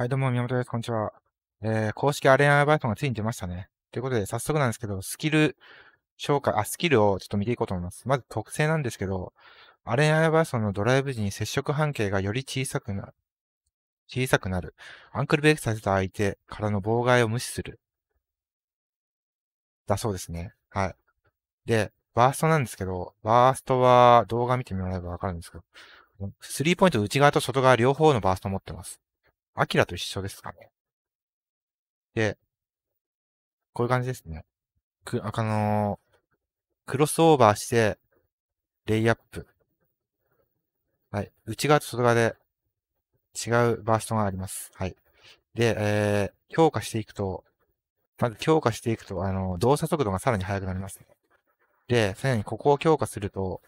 はい、どうも、宮本です。こんにちは。えー、公式アレンアバイトがついに出ましたね。ということで、早速なんですけど、スキル紹介、あ、スキルをちょっと見ていこうと思います。まず特性なんですけど、アレンアバイソンのドライブ時に接触半径がより小さくなる。小さくなる。アンクルベイクさせた相手からの妨害を無視する。だそうですね。はい。で、バーストなんですけど、バーストは動画見てもらえばわかるんですけど、スリーポイント内側と外側両方のバースト持ってます。アキラと一緒ですかね。で、こういう感じですね。く、あのー、クロスオーバーして、レイアップ。はい。内側と外側で違うバーストがあります。はい。で、えー、強化していくと、まず強化していくと、あのー、動作速度がさらに速くなります、で、さらにここを強化すると、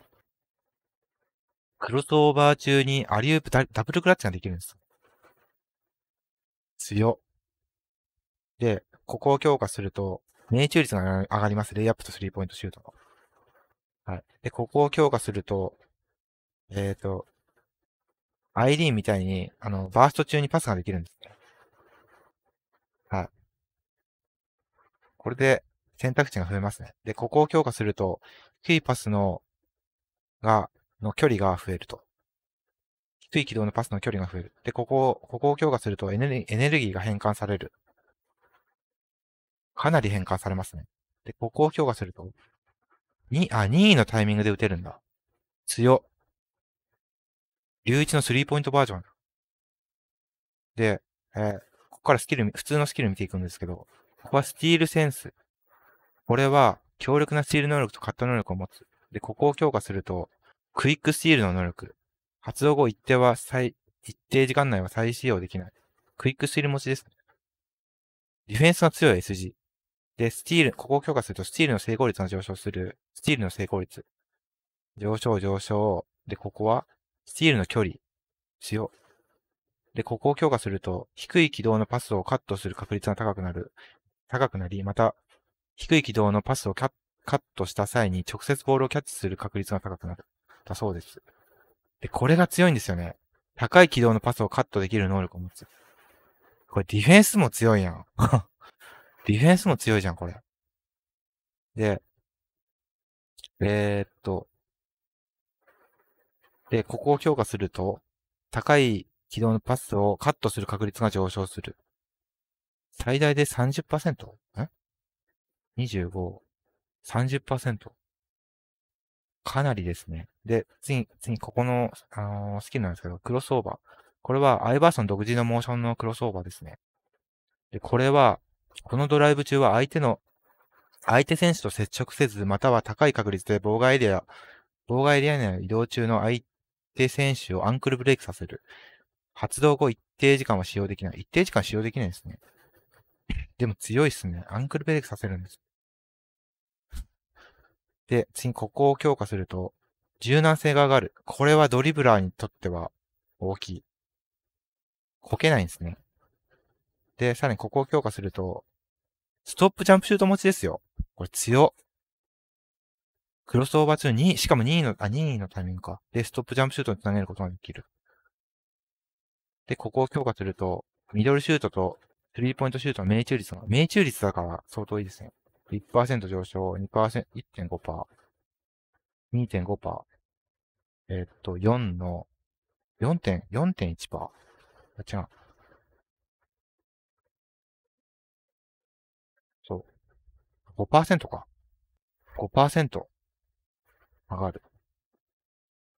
クロスオーバー中にアリウープダブルクラッチができるんです。強。で、ここを強化すると、命中率が上がります。レイアップとスリーポイントシュートの。はい。で、ここを強化すると、えっ、ー、と、アイリーンみたいに、あの、バースト中にパスができるんですね。はい。これで選択肢が増えますね。で、ここを強化すると、キーパスの、が、の距離が増えると。低い軌道のパスの距離が増える。で、ここを、ここを強化するとエネルギーが変換される。かなり変換されますね。で、ここを強化すると、2、あ、2位のタイミングで打てるんだ。強。龍一のスリーポイントバージョン。で、えー、ここからスキル、普通のスキル見ていくんですけど、ここはスティールセンス。これは、強力なスティール能力とカット能力を持つ。で、ここを強化すると、クイックスティールの能力。発動後一定は再、一定時間内は再使用できない。クイックスティール持ちです。ディフェンスの強い SG。で、スティール、ここを強化すると、スティールの成功率が上昇する。スティールの成功率。上昇、上昇。で、ここは、スティールの距離。強。で、ここを強化すると、低い軌道のパスをカットする確率が高くなる。高くなり、また、低い軌道のパスをカットした際に直接ボールをキャッチする確率が高くなる。だそうです。で、これが強いんですよね。高い軌道のパスをカットできる能力を持つ。これディフェンスも強いやん。ディフェンスも強いじゃん、これ。で、えー、っと。で、ここを強化すると、高い軌道のパスをカットする確率が上昇する。最大で 30%? え ?25、30%。かなりですね。で、次、次、ここの、あのー、スキルなんですけど、クロスオーバー。これは、アイバーソン独自のモーションのクロスオーバーですね。で、これは、このドライブ中は相手の、相手選手と接触せず、または高い確率で妨害エリア、妨害エリア内の移動中の相手選手をアンクルブレイクさせる。発動後一定時間は使用できない。一定時間使用できないですね。でも強いっすね。アンクルブレイクさせるんです。で、次にここを強化すると、柔軟性が上がる。これはドリブラーにとっては大きい。こけないんですね。で、さらにここを強化すると、ストップジャンプシュート持ちですよ。これ強。クロスオーバー中2位、しかも2位の、あ、2位のタイミングか。で、ストップジャンプシュートにつなげることができる。で、ここを強化すると、ミドルシュートとスリーポイントシュートの命中率が、命中率だから相当いいですね。1%上昇、2%、1.5%、2.5%、えー、っと、4の、4.1%。あ、違う。そう。5%か。5%上がる。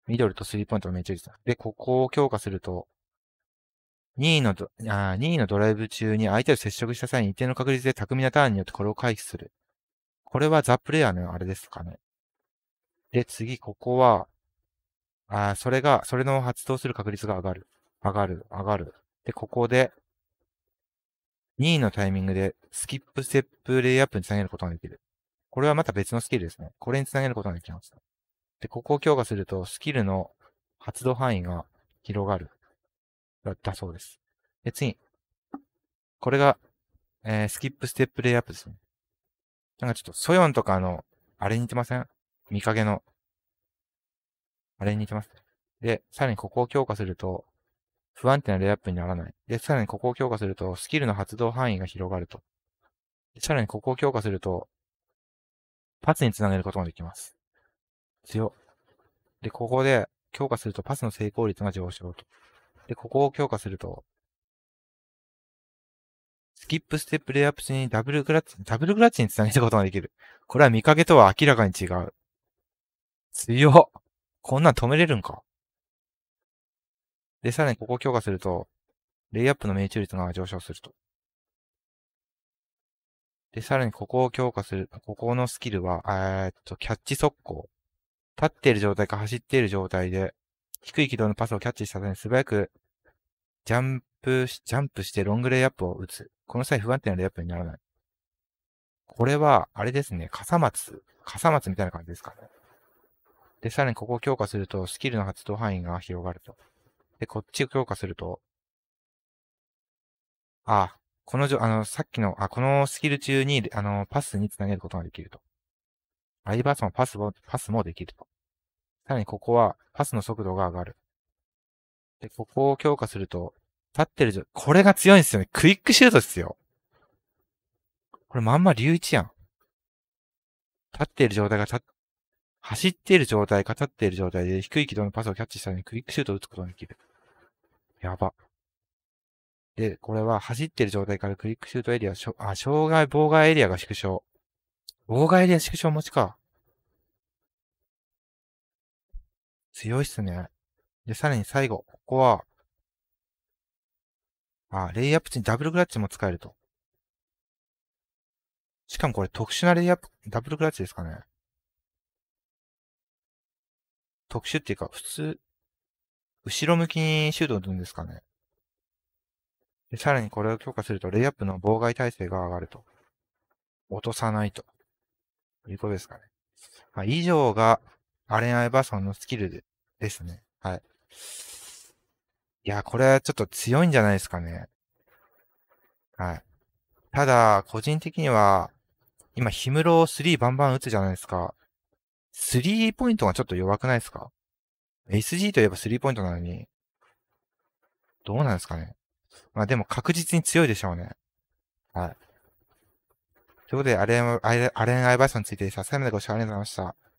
ミドルとスリーポイントのい中す。で、ここを強化すると、2位のド、あ2位のドライブ中に相手と接触した際に一定の確率で巧みなターンによってこれを回避する。これはザプレイヤーのあれですかね。で、次、ここは、あそれが、それの発動する確率が上がる。上がる、上がる。で、ここで、2位のタイミングで、スキップ、ステップ、レイアップにつなげることができる。これはまた別のスキルですね。これにつなげることができます。で、ここを強化すると、スキルの発動範囲が広がる。だだそうです。で、次。これが、えー、スキップ、ステップ、レイアップですね。なんかちょっと、ソヨンとかの、あれ似てません見かけの。あれに似てます。で、さらにここを強化すると、不安定なレイアップにならない。で、さらにここを強化すると、スキルの発動範囲が広がると。さらにここを強化すると、パスにつなげることができます。強。で、ここで強化するとパスの成功率が上昇と。で、ここを強化すると、スキップステップレイアップ中にダブルクラッチ、ダブルクラッチにつなげることができる。これは見かけとは明らかに違う。強っ。こんなん止めれるんか。で、さらにここを強化すると、レイアップの命中率が上昇すると。で、さらにここを強化する、ここのスキルは、えっと、キャッチ速攻。立っている状態か走っている状態で、低い軌道のパスをキャッチした際に素早く、ジャンプし、ジャンプしてロングレイアップを打つ。この際不安定なレイアップにならない。これは、あれですね、笠松。笠松みたいな感じですかね。で、さらにここを強化すると、スキルの発動範囲が広がると。で、こっちを強化すると、あ、このじょ、あの、さっきの、あ、このスキル中に、あの、パスにつなげることができると。アイバースもパスも、パスもできると。さらにここは、パスの速度が上がる。で、ここを強化すると、立ってる状これが強いんですよね。クイックシュートですよ。これまんま竜一やん。立っている状態が立っ、走っている状態か立っている状態で低い軌道のパスをキャッチしたのにクイックシュートを打つことができる。やば。で、これは走っている状態からクイックシュートエリア、しょあ、障害、妨害エリアが縮小。妨害エリア縮小持ちか。強いっすね。で、さらに最後、ここは、あ、レイアップ中にダブルクラッチも使えると。しかもこれ特殊なレイアップ、ダブルクラッチですかね。特殊っていうか、普通、後ろ向きにシュートを打つんですかね。でさらにこれを強化すると、レイアップの妨害耐性が上がると。落とさないと。いうことですかね。まあ、以上が、アレン・アイバーソンのスキルでですね。はい。いや、これはちょっと強いんじゃないですかね。はい。ただ、個人的には、今、ヒムロを3バンバン打つじゃないですか。3ポイントがちょっと弱くないですか ?SG といえば3ポイントなのに、どうなんですかね。まあでも確実に強いでしょうね。はい。ということで、アレン、アレン、アイバイソンについてさ、最後までご視聴ありがとうございました。